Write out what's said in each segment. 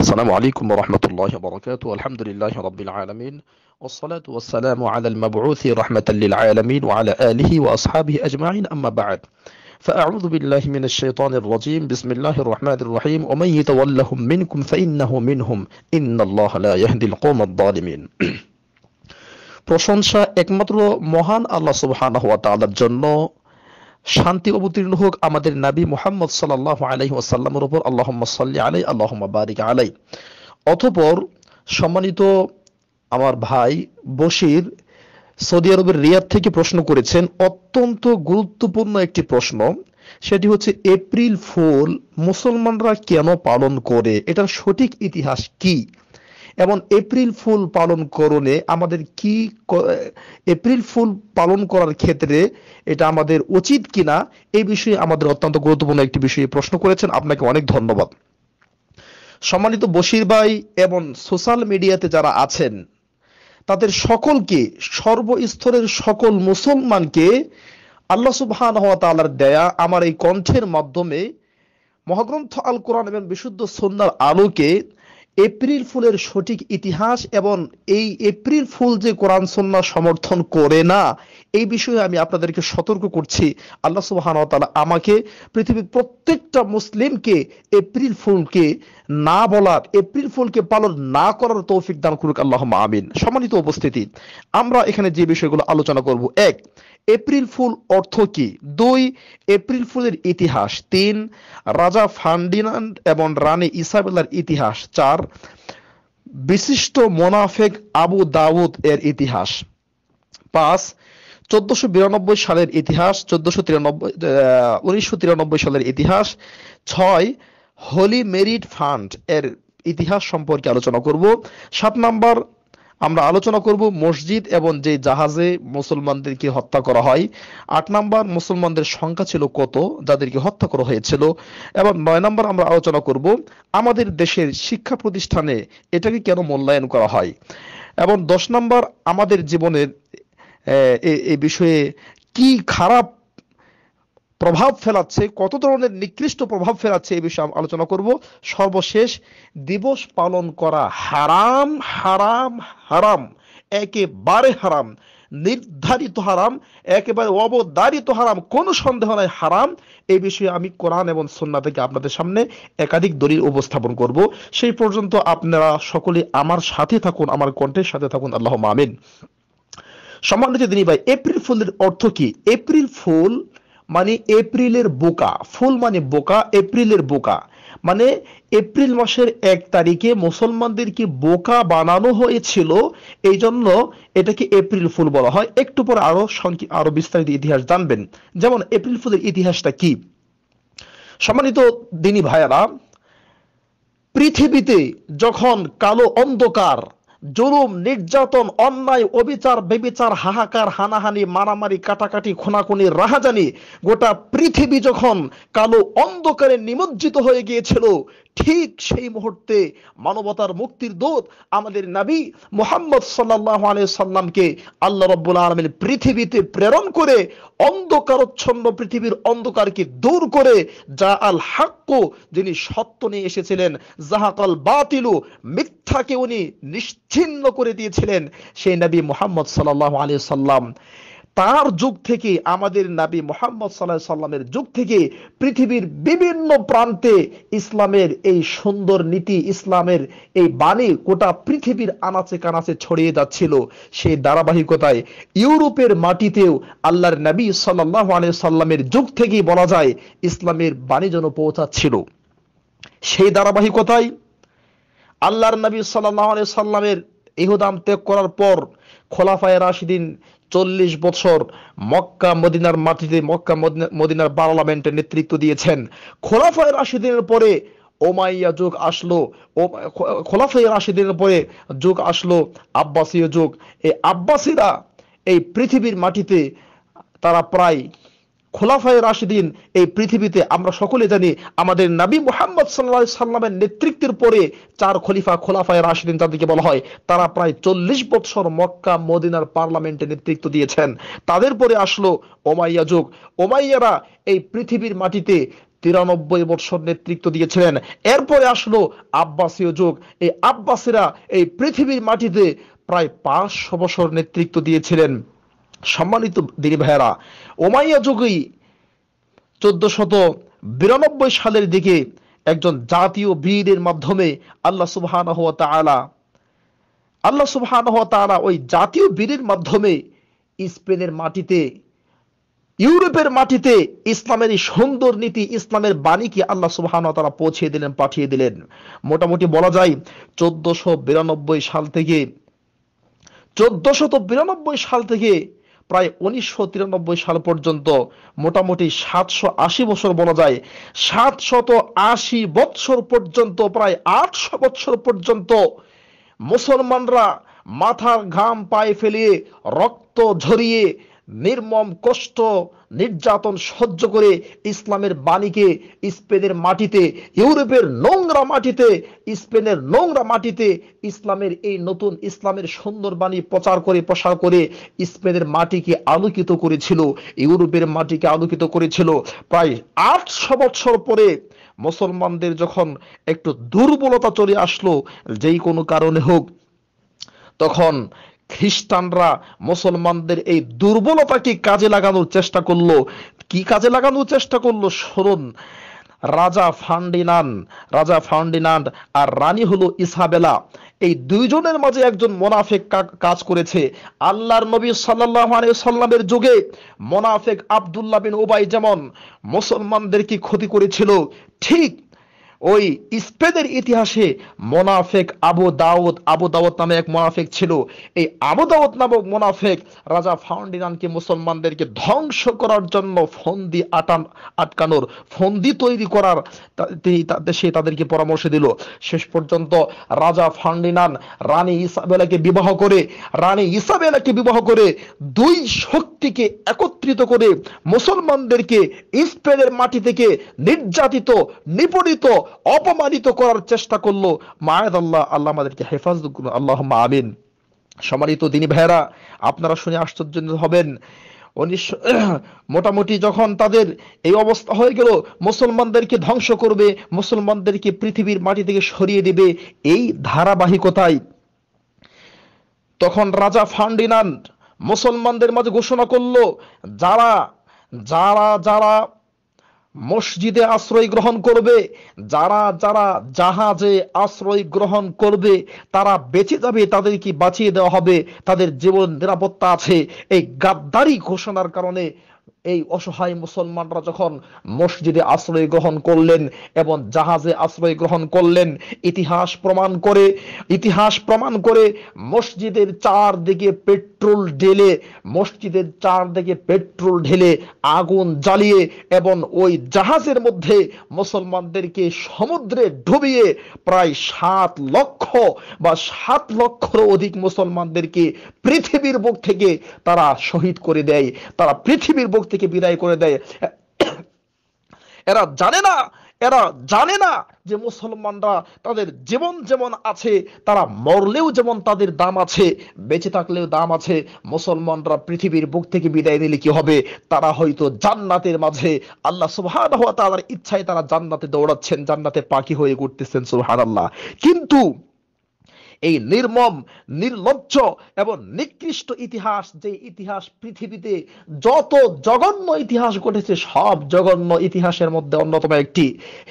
السلام عليكم ورحمة الله وبركاته الحمد لله رب العالمين والصلاة والسلام على المبعوث رحمة للعالمين وعلى آله وأصحابه أجمعين أما بعد فأعوذ بالله من الشيطان الرجيم بسم الله الرحمن الرحيم ومن يتولهم منكم فإنه منهم إن الله لا يهدي القوم الظالمين প্রশংসা একমাত্র মহান আল্লাহ সুবহানাহু ওয়া তাআলার জন্য শান্তি অবতীর্ণ হোক আমাদের নাবী মোহাম্মদ সাল্লাহ আলাই ওসাল্লামের ওপর আল্লাহ সাল্লি আলাই আল্লাহ বারিক আলাই অথপর সম্মানিত আমার ভাই বশির সৌদি আরবের রিয়াদ থেকে প্রশ্ন করেছেন অত্যন্ত গুরুত্বপূর্ণ একটি প্রশ্ন সেটি হচ্ছে এপ্রিল ফুল মুসলমানরা কেন পালন করে এটার সঠিক ইতিহাস কি এবং এপ্রিল ফুল পালন করণে আমাদের কি এপ্রিল ফুল পালন করার ক্ষেত্রে এটা আমাদের উচিত কিনা এই বিষয়ে আমাদের অত্যন্ত গুরুত্বপূর্ণ একটি বিষয়ে প্রশ্ন করেছেন আপনাকে অনেক ধন্যবাদ সম্মানিত বশির ভাই এবং সোশ্যাল মিডিয়াতে যারা আছেন তাদের সকলকে সর্বস্তরের সকল মুসলমানকে আল্লাহ সুবহান হওয়া তালার দেয়া আমার এই কণ্ঠের মাধ্যমে মহাগ্রন্থ আল কোরআন এবং বিশুদ্ধ সন্ন্যার আলোকে এপ্রিল ফুলের সঠিক ইতিহাস এবং এই এপ্রিল ফুল যে কোরআন সন্না সমর্থন করে না এই বিষয়ে আমি আপনাদেরকে সতর্ক করছি আল্লাহ সুবাহান আমাকে পৃথিবীর প্রত্যেকটা মুসলিমকে এপ্রিল ফুলকে না বলার এপ্রিল ফুলকে পালন না করার তৌফিক দান করুক আল্লাহ আমিন সম্মানিত উপস্থিতি আমরা এখানে যে বিষয়গুলো আলোচনা করব এক এপ্রিল ফুল অর্থ কি দুই এপ্রিল ফুলের ইতিহাস তিন রাজা ফার্ডিনান্ড এবং রানী ইসাবেলার ইতিহাস চার বিশিষ্ট মোনাফেক আবু দাউদ এর ইতিহাস পাঁচ চোদ্দশো বিরানব্বই সালের ইতিহাস চোদ্দশো তিরানব্বই উনিশশো তিরানব্বই সালের ইতিহাস ছয় হোলি মেরিট ফান্ড এর ইতিহাস সম্পর্কে আলোচনা করব সাত নাম্বার আমরা আলোচনা করব মসজিদ এবং যে জাহাজে মুসলমানদেরকে হত্যা করা হয় আট নাম্বার মুসলমানদের সংখ্যা ছিল কত যাদেরকে হত্যা করা হয়েছিল এবং নয় নাম্বার আমরা আলোচনা করব আমাদের দেশের শিক্ষা প্রতিষ্ঠানে এটাকে কেন মূল্যায়ন করা হয় এবং দশ নাম্বার আমাদের জীবনের এই বিষয়ে কি খারাপ প্রভাব ফেলাচ্ছে কত ধরনের নিকৃষ্ট প্রভাব ফেলাচ্ছে এই বিষয়ে আলোচনা করব সর্বশেষ দিবস পালন করা হারাম হারাম হারাম একেবারে হারাম নির্ধারিত হারাম একেবারে অবদারিত হারাম কোন সন্দেহ নাই হারাম এই বিষয়ে আমি কোরআন এবং সন্না থেকে আপনাদের সামনে একাধিক দলিল উপস্থাপন করব সেই পর্যন্ত আপনারা সকলে আমার সাথে থাকুন আমার কণ্ঠের সাথে থাকুন আল্লাহ মামিন সম্মানিত দিনী ভাই এপ্রিল ফুলের অর্থ কি এপ্রিল ফুল মানে এপ্রিলের বোকা ফুল মানে বোকা এপ্রিলের বোকা মানে এপ্রিল মাসের এক তারিখে মুসলমানদেরকে বোকা বানানো হয়েছিল এই জন্য এটাকে এপ্রিল ফুল বলা হয় একটু পর আরো আরো বিস্তারিত ইতিহাস জানবেন যেমন এপ্রিল ফুলের ইতিহাসটা কি সম্মানিত দিনী ভাইয়ারা পৃথিবীতে যখন কালো অন্ধকার জুলুম নির্যাতন অন্যায় অবিচার বেবিচার হাহাকার হানাহানি মারামারি কাটাকাটি খুনাখুনি রাহাজানি গোটা পৃথিবী যখন কালো অন্ধকারে নিমজ্জিত হয়ে গিয়েছিল ঠিক সেই মুহূর্তে মানবতার মুক্তির দূত আমাদের নাবি মোহাম্মদ সাল্লাহ আলি সাল্লামকে আল্লাহ রব্বুল আলমিন পৃথিবীতে প্রেরণ করে অন্ধকারচ্ছন্ন পৃথিবীর অন্ধকারকে দূর করে যা আল হাক্কু যিনি সত্য নিয়ে এসেছিলেন জাহাকাল বাতিলু মিথ্যাকে উনি নিশ্চিন্ন করে দিয়েছিলেন সেই নবী মোহাম্মদ সাল্লাহ আলি সাল্লাম তার যুগ থেকে আমাদের নাবি মোহাম্মদ সাল্লাহ সাল্লামের যুগ থেকে পৃথিবীর বিভিন্ন প্রান্তে ইসলামের এই সুন্দর নীতি ইসলামের এই বাণী গোটা পৃথিবীর আনাচে কানাচে ছড়িয়ে যাচ্ছিল সেই ধারাবাহিকতায় ইউরোপের মাটিতেও আল্লাহর নাবী সাল্লাহ আলিয়া সাল্লামের যুগ থেকেই বলা যায় ইসলামের বাণী যেন পৌঁছাচ্ছিল সেই ধারাবাহিকতায় আল্লাহর নবী সাল্লাহ আলিয়া সাল্লামের ইহুদাম ত্যাগ করার পর খোলাফায় রাশিদিন চল্লিশ বছর মক্কা মদিনার মাটিতে মক্কা মদিনার পার্লামেন্টে নেতৃত্ব দিয়েছেন খোলাফায় রাশিদিনের পরে ওমাইয়া যুগ আসলো খোলাফাই রাশিদিনের পরে যুগ আসলো আব্বাসীয় যুগ এই আব্বাসীরা এই পৃথিবীর মাটিতে তারা প্রায় খোলাফায় রাশিদিন এই পৃথিবীতে আমরা সকলে জানি আমাদের নাবী মোহাম্মদ সাল্লা সাল্লামের নেতৃত্বের পরে চার খলিফা খোলাফায় রাশিদিন তাদেরকে বলা হয় তারা প্রায় চল্লিশ বৎসর মক্কা মদিনার পার্লামেন্টে নেতৃত্ব দিয়েছেন তাদের পরে আসলো ওমাইয়া যুগ ওমাইয়ারা এই পৃথিবীর মাটিতে তিরানব্বই বৎসর নেতৃত্ব দিয়েছিলেন এরপরে আসলো আব্বাসীয় যুগ এই আব্বাসীরা এই পৃথিবীর মাটিতে প্রায় পাঁচশো বছর নেতৃত্ব দিয়েছিলেন সম্মানিত দিনী ভাইয়েরা ওমাইয়া যুগেই চোদ্দ শত বিরানব্বই সালের দিকে একজন জাতীয় বীরের মাধ্যমে আল্লাহ সুবহান হওয়া তালা আল্লাহ সুবহান হওয়া তালা ওই জাতীয় বীরের মাধ্যমে স্পেনের মাটিতে ইউরোপের মাটিতে ইসলামের সুন্দর নীতি ইসলামের বাণীকে আল্লাহ সুবহান তারা পৌঁছে দিলেন পাঠিয়ে দিলেন মোটামুটি বলা যায় চোদ্দশো বিরানব্বই সাল থেকে চোদ্দশত বিরানব্বই সাল থেকে প্রায় উনিশশো সাল পর্যন্ত মোটামুটি সাতশো আশি বছর বলা যায় সাতশত আশি বৎসর পর্যন্ত প্রায় আটশো বৎসর পর্যন্ত মুসলমানরা মাথার ঘাম পায়ে ফেলিয়ে রক্ত ঝরিয়ে নির্মম কষ্ট নির্যাতন সহ্য করে ইসলামের বাণীকে স্পেনের মাটিতে ইউরোপের নোংরা মাটিতে স্পেনের নোংরা মাটিতে ইসলামের এই নতুন ইসলামের সুন্দর বাণী প্রচার করে প্রসার করে স্পেনের মাটিকে আলোকিত করেছিল ইউরোপের মাটিকে আলোকিত করেছিল প্রায় আটশো বছর পরে মুসলমানদের যখন একটু দুর্বলতা চলে আসলো যেই কোনো কারণে হোক তখন খ্রিস্টানরা মুসলমানদের এই দুর্বলতাকে কাজে লাগানোর চেষ্টা করলো কি কাজে লাগানোর চেষ্টা করলো শরণ রাজা ফান্ডিনান রাজা ফান্ডিনান আর রানী হলো ইসাবেলা এই দুইজনের মাঝে একজন মোনাফেক কাজ করেছে আল্লাহর নবী সাল্লাহ সাল্লামের যুগে মোনাফেক আবদুল্লাহ বিন ওবাই যেমন মুসলমানদের কি ক্ষতি করেছিল ঠিক ওই স্পেনের ইতিহাসে মোনাফেক আবু দাউদ আবু দাউদ নামে এক মোনাফেক ছিল এই আবু দাউদ নামক মোনাফেক রাজা ফাউন্ডিনানকে মুসলমানদেরকে ধ্বংস করার জন্য ফন্দি আটান আটকানোর ফন্দি তৈরি করার সে তাদেরকে পরামর্শ দিল শেষ পর্যন্ত রাজা ফাউন্ডিনান রানী ইসাবেলাকে বিবাহ করে রানী ইসাবেলাকে বিবাহ করে দুই শক্তিকে একত্রিত করে মুসলমানদেরকে স্পেনের মাটি থেকে নির্যাতিত নিপীড়িত অপমানিত করার চেষ্টা করলো মায়াদ আল্লাহ আল্লাহ আমাদেরকে হেফাজত আল্লাহ আমিন সম্মানিত দিনী ভাইরা আপনারা শুনে আশ্চর্য হবেন উনিশ মোটামুটি যখন তাদের এই অবস্থা হয়ে গেল মুসলমানদেরকে ধ্বংস করবে মুসলমানদেরকে পৃথিবীর মাটি থেকে সরিয়ে দিবে এই ধারাবাহিকতায় তখন রাজা ফার্ডিনান্ড মুসলমানদের মাঝে ঘোষণা করলো যারা যারা যারা মসজিদে আশ্রয় গ্রহণ করবে যারা যারা জাহাজে আশ্রয় গ্রহণ করবে তারা বেঁচে যাবে তাদেরকে বাঁচিয়ে দেওয়া হবে তাদের জীবন নিরাপত্তা আছে এই গাদ্দারি ঘোষণার কারণে এই অসহায় মুসলমানরা যখন মসজিদে আশ্রয় গ্রহণ করলেন এবং জাহাজে আশ্রয় গ্রহণ করলেন ইতিহাস প্রমাণ করে ইতিহাস প্রমাণ করে মসজিদের চারদিকে পেট পেট্রোল ঢেলে মসজিদের চারদিকে পেট্রোল ঢেলে আগুন জ্বালিয়ে এবং ওই জাহাজের মধ্যে মুসলমানদেরকে সমুদ্রে ডুবিয়ে প্রায় সাত লক্ষ বা সাত লক্ষর অধিক মুসলমানদেরকে পৃথিবীর বুক থেকে তারা শহীদ করে দেয় তারা পৃথিবীর বুক থেকে বিদায় করে দেয় এরা জানে না এরা জানে না যে মুসলমানরা তাদের জীবন যেমন আছে তারা মরলেও যেমন তাদের দাম আছে বেঁচে থাকলেও দাম আছে মুসলমানরা পৃথিবীর বুক থেকে বিদায় নিলে কি হবে তারা হয়তো জান্নাতের মাঝে আল্লাহ সুহান হওয়া তাদের ইচ্ছায় তারা জান্নাতে দৌড়াচ্ছেন জান্নাতে পাখি হয়ে ঘুরতেছেন সুহান আল্লাহ কিন্তু এই নির্মম নির্লজ্জ এবং নিকৃষ্ট ইতিহাস যে ইতিহাস পৃথিবীতে যত জঘন্য ইতিহাস ঘটেছে সব জঘন্য ইতিহাসের মধ্যে অন্যতম একটি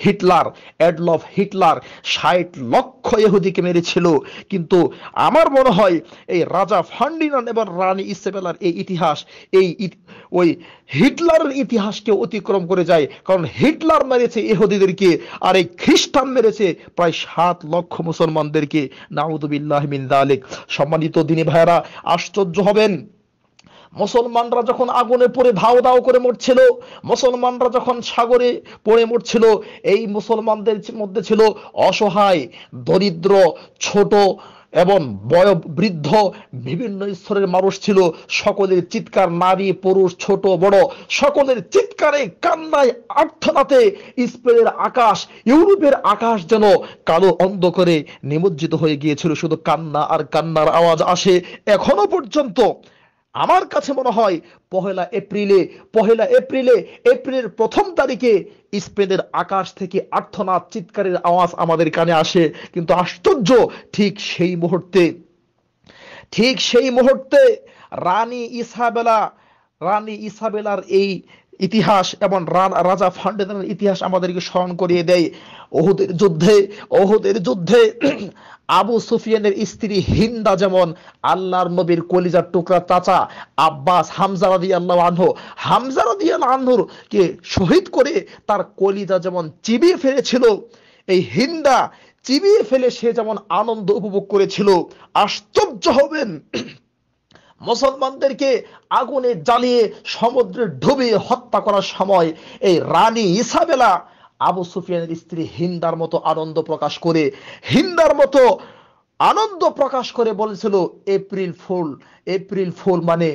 হিটলার অ্যাডলফ হিটলার ষাট লক্ষ ইহুদিকে মেরেছিল কিন্তু আমার মনে হয় এই রাজা ফান্ডিনান এবং রানী ইসেবেলার এই ইতিহাস এই ওই হিটলারের ইতিহাসকে অতিক্রম করে যায় কারণ হিটলার মেরেছে ইহুদিদেরকে আর এই খ্রিস্টান মেরেছে প্রায় সাত লক্ষ মুসলমানদেরকে নাউদুবিল্লাহ মিন সম্মানিত দিনী ভাইয়ারা আশ্চর্য হবেন মুসলমানরা যখন আগুনে পড়ে ধাও দাও করে মরছিল মুসলমানরা যখন সাগরে পড়ে মরছিল এই মুসলমানদের মধ্যে ছিল অসহায় দরিদ্র ছোট এবং বৃদ্ধ বিভিন্ন স্তরের মানুষ ছিল সকলের চিৎকার নারী পুরুষ ছোট বড় সকলের চিৎকারে কান্নায় আর্থনাতে স্পেনের আকাশ ইউরোপের আকাশ যেন কালো অন্ধ করে নিমজ্জিত হয়ে গিয়েছিল শুধু কান্না আর কান্নার আওয়াজ আসে এখনো পর্যন্ত আমার কাছে মনে হয় পহেলা এপ্রিলে পহেলা এপ্রিলে এপ্রিলের প্রথম তারিখে স্পেনের আকাশ থেকে আর্থনাথ চিৎকারের আওয়াজ আমাদের কানে আসে কিন্তু আশ্চর্য ঠিক সেই মুহূর্তে ঠিক সেই মুহূর্তে রানী ইসাবেলা রানী ইসাবেলার এই ইতিহাস এবং রাজা ফাউন্ডেশনের ইতিহাস আমাদেরকে স্মরণ করিয়ে দেয় ওহুদের যুদ্ধে ওহুদের যুদ্ধে আবু সুফিয়ানের স্ত্রী হিন্দা যেমন আল্লাহর নবীর কলিজার টুকরা চাচা আব্বাস হামজার রাদি আল্লাহ আনহু হামজা রাদি আনহুর কে শহীদ করে তার কলিজা যেমন চিবিয়ে ফেলেছিল এই হিন্দা চিবিয়ে ফেলে সে যেমন আনন্দ উপভোগ করেছিল আশ্চর্য হবেন মুসলমানদেরকে আগুনে জ্বালিয়ে সমুদ্রে ডুবে হত্যা করার সময় এই রানী ইসাবেলা আবু সুফিয়ানের স্ত্রী হিন্দার মতো আনন্দ প্রকাশ করে হিন্দার মতো আনন্দ প্রকাশ করে বলেছিল এপ্রিল ফুল এপ্রিল ফুল মানে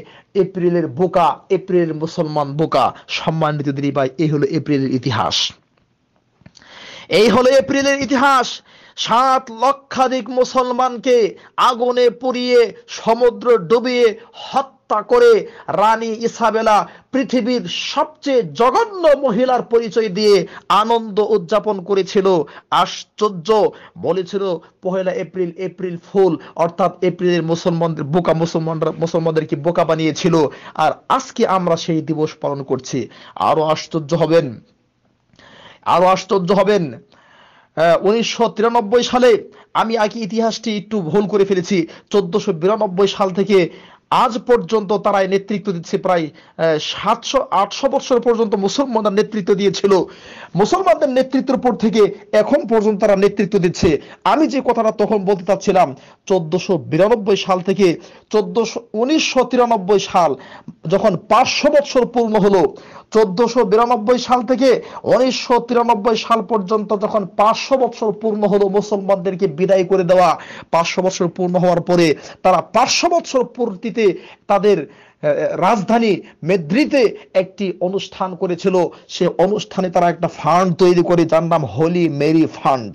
এপ্রিলের বোকা এপ্রিলের মুসলমান বোকা সম্মানিত দিদি ভাই এই হলো এপ্রিলের ইতিহাস এই হলো এপ্রিলের ইতিহাস সাত লক্ষাধিক মুসলমানকে আগুনে পুড়িয়ে সমুদ্র ডুবিয়ে হত্যা করে রানী ইসাবেলা পৃথিবীর সবচেয়ে জঘন্য মহিলার পরিচয় দিয়ে আনন্দ উদযাপন করেছিল আশ্চর্য বলেছিল পহেলা এপ্রিল এপ্রিল ফুল অর্থাৎ এপ্রিলের মুসলমানদের বোকা মুসলমানরা মুসলমানদেরকে বোকা বানিয়েছিল আর আজকে আমরা সেই দিবস পালন করছি আরো আশ্চর্য হবেন আরো আশ্চর্য হবেন উনিশশো সালে আমি আগে ইতিহাসটি একটু ভুল করে ফেলেছি চোদ্দশো সাল থেকে আজ পর্যন্ত তারাই নেতৃত্ব দিচ্ছে প্রায় সাতশো আটশো বছর পর্যন্ত মুসলমানরা নেতৃত্ব দিয়েছিল মুসলমানদের নেতৃত্বের পর থেকে এখন পর্যন্ত তারা নেতৃত্ব দিচ্ছে আমি যে কথাটা তখন বলতে চাচ্ছিলাম চোদ্দশো বিরানব্বই সাল থেকে চোদ্দশো উনিশশো সাল যখন পাঁচশো বছর পূর্ণ হলো চোদ্দশো বিরানব্বই সাল থেকে উনিশশো সাল পর্যন্ত যখন পাঁচশো বছর পূর্ণ হলো মুসলমানদেরকে বিদায় করে দেওয়া পাঁচশো বছর পূর্ণ হওয়ার পরে তারা পাঁচশো বছর পূর্তি পরিস্থিতিতে তাদের রাজধানী মেদ্রিতে একটি অনুষ্ঠান করেছিল সে অনুষ্ঠানে তারা একটা ফান্ড তৈরি করে যার নাম হোলি মেরি ফান্ড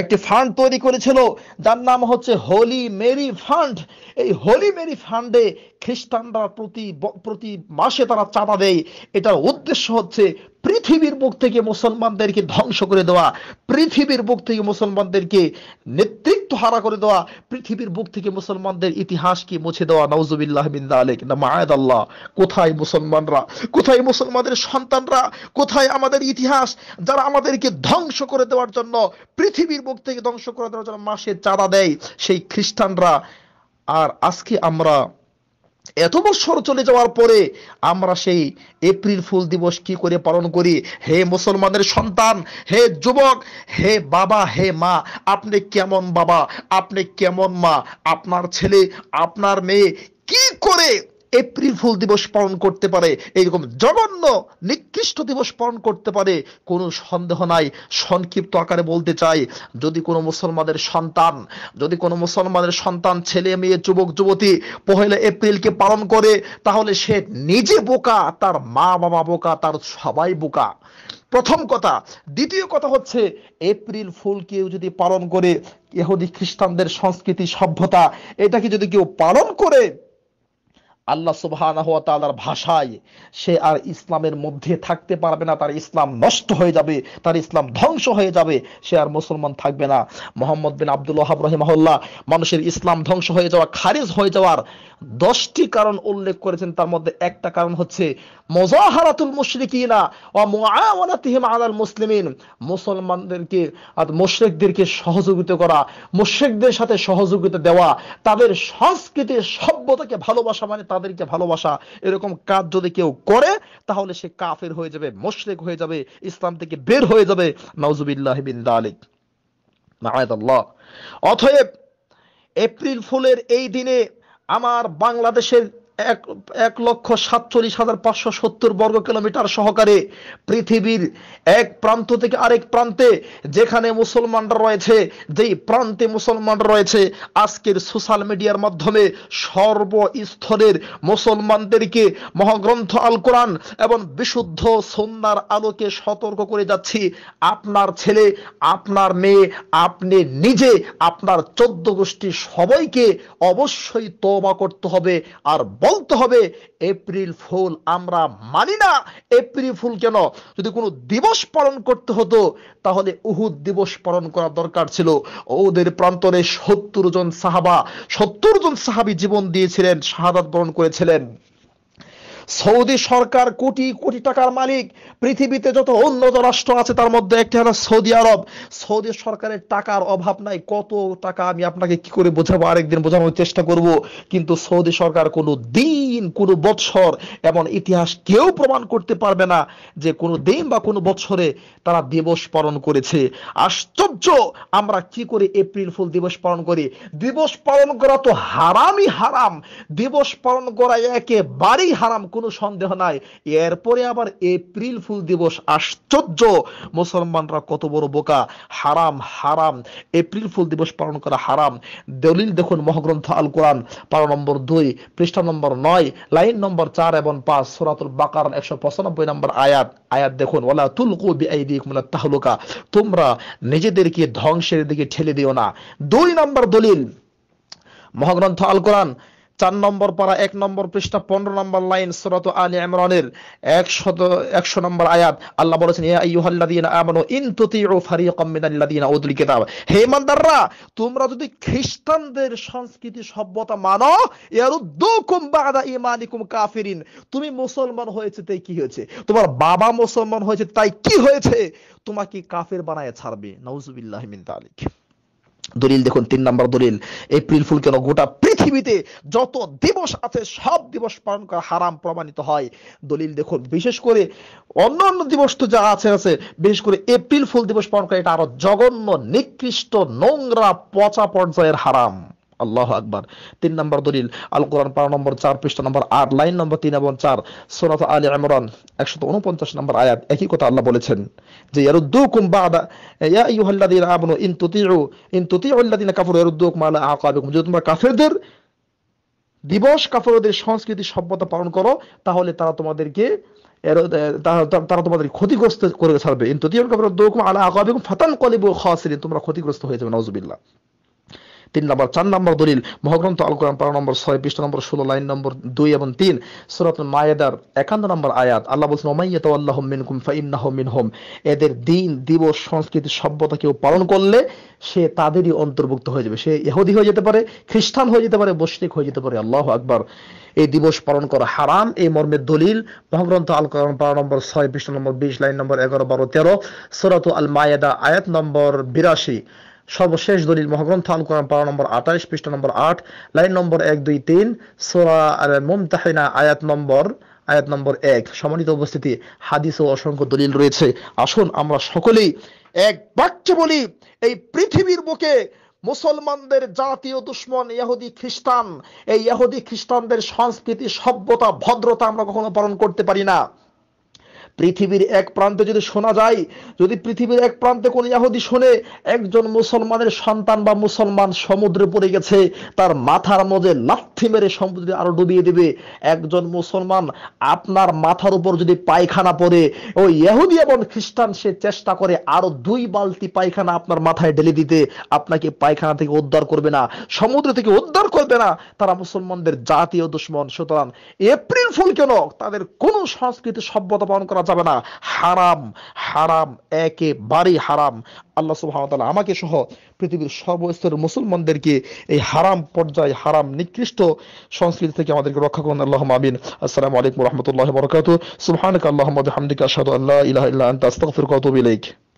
একটি ফান্ড তৈরি করেছিল যার নাম হচ্ছে হোলি মেরি ফান্ড এই হোলি মেরি ফান্ডে খ্রিস্টানরা প্রতি প্রতি মাসে তারা চাঁদা দেয় এটার উদ্দেশ্য হচ্ছে পৃথিবীর বুক থেকে মুসলমানদেরকে ধ্বংস করে দেওয়া পৃথিবীর বুক থেকে মুসলমানদেরকে নেতৃত্ব হারা করে দেওয়া পৃথিবীর বুক থেকে মুসলমানদের ইতিহাসকে মুছে দেওয়া নওজুবিল্লাহ বিন্দা আলেক না মায়াদ আল্লাহ কোথায় মুসলমানরা কোথায় মুসলমানদের সন্তানরা কোথায় আমাদের ইতিহাস যারা আমাদেরকে ধ্বংস করে দেওয়ার জন্য পৃথিবীর বুক থেকে ধ্বংস করে দেওয়ার জন্য মাসে চাঁদা দেয় সেই খ্রিস্টানরা আর আজকে আমরা এত বছর চলে যাওয়ার পরে আমরা সেই এপ্রিল ফুল দিবস কি করে পালন করি হে মুসলমানের সন্তান হে যুবক হে বাবা হে মা আপনি কেমন বাবা আপনি কেমন মা আপনার ছেলে আপনার মেয়ে কি করে এপ্রিল ফুল দিবস পালন করতে পারে এইরকম জঘন্য নিকৃষ্ট দিবস পালন করতে পারে কোনো সন্দেহ নাই সংক্ষিপ্ত আকারে বলতে চাই যদি কোনো মুসলমানের সন্তান যদি কোনো মুসলমানের সন্তান ছেলে মেয়ে যুবক যুবতী পহেলা এপ্রিলকে পালন করে তাহলে সে নিজে বোকা তার মা বাবা বোকা তার সবাই বোকা প্রথম কথা দ্বিতীয় কথা হচ্ছে এপ্রিল ফুল কেউ যদি পালন করে ইহুদি খ্রিস্টানদের সংস্কৃতি সভ্যতা এটাকে যদি কেউ পালন করে আল্লাহ সুবাহ ভাষায় সে আর ইসলামের মধ্যে থাকতে পারবে না তার ইসলাম নষ্ট হয়ে যাবে তার ইসলাম ধ্বংস হয়ে যাবে সে আর মুসলমান থাকবে না মোহাম্মদ বিন আব্দুল ওহাব রহিমাহুল্লাহ মানুষের ইসলাম ধ্বংস হয়ে যাওয়া খারিজ হয়ে যাওয়ার দশটি কারণ উল্লেখ করেছেন তার মধ্যে একটা কারণ হচ্ছে মোজাহারাতুল মুশরিকিনা ও মুআওয়ানাতিহিম মুসলিমিন মুসলমানদেরকে আর মুশরিকদেরকে সহযোগিতা করা মুশ্রিকদের সাথে সহযোগিতা দেওয়া তাদের সংস্কৃতি সভ্যতাকে ভালোবাসা মানে তাদেরকে ভালোবাসা এরকম কাজ যদি কেউ করে তাহলে সে কাফের হয়ে যাবে মোশরেক হয়ে যাবে ইসলাম থেকে বের হয়ে যাবে নওজুবিল্লাহ বিন দালিক আল্লাহ এপ্রিল ফুলের এই দিনে আমার বাংলাদেশের এক এক লক্ষ সাতচল্লিশ হাজার পাঁচশো সত্তর বর্গ কিলোমিটার সহকারে পৃথিবীর এক প্রান্ত থেকে আরেক প্রান্তে যেখানে মুসলমানরা রয়েছে যেই প্রান্তে মুসলমানরা রয়েছে আজকের সোশ্যাল মিডিয়ার মাধ্যমে স্তরের মুসলমানদেরকে মহাগ্রন্থ আল কোরআন এবং বিশুদ্ধ সন্ধ্যার আলোকে সতর্ক করে যাচ্ছি আপনার ছেলে আপনার মেয়ে আপনি নিজে আপনার চোদ্দ গোষ্ঠী সবাইকে অবশ্যই তোবা করতে হবে আর বলতে হবে এপ্রিল ফুল আমরা মানি না এপ্রিল ফুল কেন যদি কোনো দিবস পালন করতে হতো তাহলে উহুদ দিবস পালন করা দরকার ছিল ওদের প্রান্তরে সত্তর জন সাহাবা সত্তর জন সাহাবি জীবন দিয়েছিলেন শাহাদাত বরণ করেছিলেন সৌদি সরকার কোটি কোটি টাকার মালিক পৃথিবীতে যত উন্নত রাষ্ট্র আছে তার মধ্যে একটি হলো সৌদি আরব সৌদি সরকারের টাকার অভাব নাই কত টাকা আমি আপনাকে কি করে বোঝাবো আরেকদিন বোঝানোর চেষ্টা করব কিন্তু সৌদি সরকার কোনো দিন কোনো বৎসর এমন ইতিহাস কেউ প্রমাণ করতে পারবে না যে কোনো দিন বা কোনো বৎসরে তারা দিবস পালন করেছে আশ্চর্য আমরা কি করে এপ্রিল ফুল দিবস পালন করি দিবস পালন করা তো হারামই হারাম দিবস পালন করা একেবারেই হারাম কোন কোনো সন্দেহ নাই এরপরে আবার এপ্রিল ফুল দিবস আশ্চর্য মুসলমানরা কত বড় বোকা হারাম হারাম এপ্রিল ফুল দিবস পালন করা হারাম দলিল দেখুন মহাগ্রন্থ আল কোরআন পারা নম্বর দুই পৃষ্ঠা নম্বর নয় লাইন নম্বর চার এবং পাঁচ সুরাতুল বাকার একশো পঁচানব্বই নম্বর আয়াত আয়াত দেখুন ওলা তুলকু মানে তাহলুকা তোমরা নিজেদেরকে ধ্বংসের দিকে ঠেলে দিও না দুই নম্বর দলিল মহাগ্রন্থ আল কোরআন চার নম্বর পারা এক নম্বর পৃষ্ঠা পনেরো নম্বর লাইন সুরত আলী ইমরানের একশত একশো নম্বর আয়াত আল্লাহ বলেছেন ইয়া ইউহাল্লাদিন আমানু ইন কিতাব হে তোমরা যদি খ্রিস্টানদের সংস্কৃতি সভ্যতা মানো ইয়ারুদ্দুকুম বাদা ইমানিকুম কাফিরিন তুমি মুসলমান হয়েছে তাই কি হয়েছে তোমার বাবা মুসলমান হয়েছে তাই কি হয়েছে তোমাকে কাফের বানায় ছাড়বে নাউজুবিল্লাহ মিন তালিক দলিল দেখুন তিন নাম্বার দলিল এপ্রিল ফুল কেন গোটা পৃথিবীতে যত দিবস আছে সব দিবস পালন করা হারাম প্রমাণিত হয় দলিল দেখুন বিশেষ করে অন্য অন্য দিবস তো যা আছে আছে বিশেষ করে এপ্রিল ফুল দিবস পালন করা এটা আরো জঘন্য নিকৃষ্ট নোংরা পচা পর্যায়ের হারাম আল্লাহ আকবার তিন নম্বর দলিল আল কোরআন পার নম্বর চার পৃষ্ঠ নম্বর আট লাইন নম্বর তিন এবং চার সোনাত আলী আমরান একশত উনপঞ্চাশ নম্বর আয়াত একই কথা আল্লাহ বলেছেন যে ইয়ারুদ্দুকুম বাদা ইয়া ইউহাল্লাদিন আবনু ইন তুতি ইন তুতি আল্লাদিন কাফুর ইয়ারুদ্দুক মালা আকাবিকুম যদি তোমরা কাফেরদের দিবস কাফেরদের সংস্কৃতি সভ্যতা পালন করো তাহলে তারা তোমাদেরকে তারা তোমাদের ক্ষতিগ্রস্ত করে ছাড়বে ইন তুতিউ কাফুর ইয়ারুদ্দুকুম আলা আকাবিকুম ফাতান কলিবু খাসিরিন তোমরা ক্ষতিগ্রস্ত হয়ে যাবে নাউজুবিল্লাহ তিন নম্বর চার নম্বর দলিল মহাগ্রন্থ আল কোরআন পারা নম্বর ছয় পৃষ্ঠ নম্বর ষোলো লাইন নম্বর দুই এবং তিন সুরত মায়েদার একান্ন নম্বর আয়াত আল্লাহ বলছেন তো আল্লাহ মিন মিনকুম মিন হোম এদের দিন দিবস সংস্কৃতি সভ্যতা কেউ পালন করলে সে তাদেরই অন্তর্ভুক্ত হয়ে যাবে সে ইহুদি হয়ে যেতে পারে খ্রিস্টান হয়ে যেতে পারে বৈষ্ণিক হয়ে যেতে পারে আল্লাহ আকবার এই দিবস পালন করা হারাম এই মর্মের দলিল মহাগ্রন্থ আল কোরআন পারা নম্বর ছয় পৃষ্ঠ নম্বর বিশ লাইন নম্বর এগারো বারো তেরো সুরাত আল মায়েদা আয়াত নম্বর বিরাশি সর্বশেষ দলিল মহাগ্রন্থ আল কোরআন পারা নম্বর আঠাইশ পৃষ্ঠা নম্বর আট লাইন নম্বর এক দুই তিন সোরা আল মুমতাহিনা আয়াত নম্বর আয়াত নম্বর এক সমানিত উপস্থিতি হাদিস ও অসংখ্য দলিল রয়েছে আসুন আমরা সকলেই এক বাক্যে বলি এই পৃথিবীর বুকে মুসলমানদের জাতীয় দুশ্মন ইহুদি খ্রিস্টান এই ইহুদি খ্রিস্টানদের সংস্কৃতি সভ্যতা ভদ্রতা আমরা কখনো পালন করতে পারি না পৃথিবীর এক প্রান্তে যদি শোনা যায় যদি পৃথিবীর এক প্রান্তে কোন ইয়াহুদি শোনে একজন মুসলমানের সন্তান বা মুসলমান সমুদ্রে পড়ে গেছে তার মাথার মধ্যে লাথি মেরে সমুদ্রে আরো ডুবিয়ে দিবে একজন মুসলমান আপনার মাথার উপর যদি পায়খানা পড়ে ও ইয়াহুদি এবং খ্রিস্টান সে চেষ্টা করে আরো দুই বালতি পায়খানা আপনার মাথায় ঢেলে দিতে আপনাকে পায়খানা থেকে উদ্ধার করবে না সমুদ্র থেকে উদ্ধার করবে না তারা মুসলমানদের জাতীয় দুশ্মন সুতরাং এপ্রিল ফুল কেন তাদের কোন সংস্কৃতি সভ্যতা পালন করা যাবে না হারাম হারাম একেবারেই হারাম আল্লাহ সুহামতাল্লাহ আমাকে সহ পৃথিবীর সর্বস্তরের মুসলমানদেরকে এই হারাম পর্যায়ে হারাম নিকৃষ্ট সংস্কৃতি থেকে আমাদেরকে রক্ষা করুন আল্লাহ আমিন আসসালামু আলাইকুম রহমতুল্লাহ বরকাত সুহান আল্লাহ হামদিক আশহাদু আল্লাহ ইলাহা ইল্লা আনতা আস্তাগফিরুকা ওয়া আতুবু